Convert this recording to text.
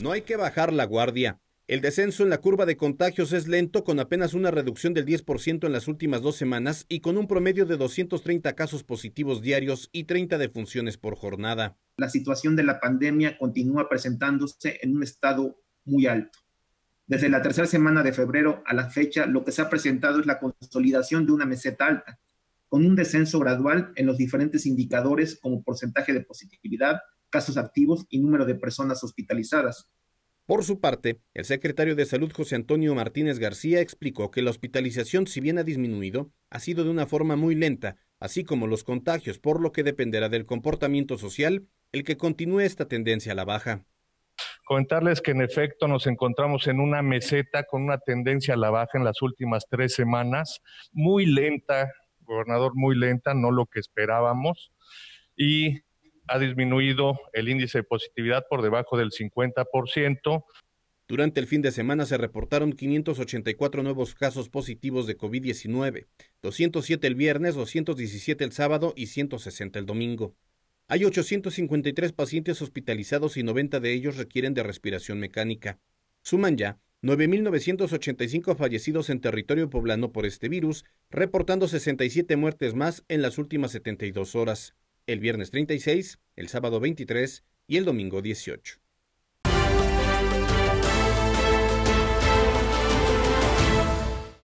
No hay que bajar la guardia. El descenso en la curva de contagios es lento, con apenas una reducción del 10% en las últimas dos semanas y con un promedio de 230 casos positivos diarios y 30 defunciones por jornada. La situación de la pandemia continúa presentándose en un estado muy alto. Desde la tercera semana de febrero a la fecha, lo que se ha presentado es la consolidación de una meseta alta, con un descenso gradual en los diferentes indicadores como porcentaje de positividad, casos activos y número de personas hospitalizadas. Por su parte, el secretario de Salud José Antonio Martínez García explicó que la hospitalización, si bien ha disminuido, ha sido de una forma muy lenta, así como los contagios, por lo que dependerá del comportamiento social el que continúe esta tendencia a la baja. Comentarles que en efecto nos encontramos en una meseta con una tendencia a la baja en las últimas tres semanas, muy lenta, gobernador, muy lenta, no lo que esperábamos. Y ha disminuido el índice de positividad por debajo del 50%. Durante el fin de semana se reportaron 584 nuevos casos positivos de COVID-19, 207 el viernes, 217 el sábado y 160 el domingo. Hay 853 pacientes hospitalizados y 90 de ellos requieren de respiración mecánica. Suman ya 9.985 fallecidos en territorio poblano por este virus, reportando 67 muertes más en las últimas 72 horas el viernes 36, el sábado 23 y el domingo 18.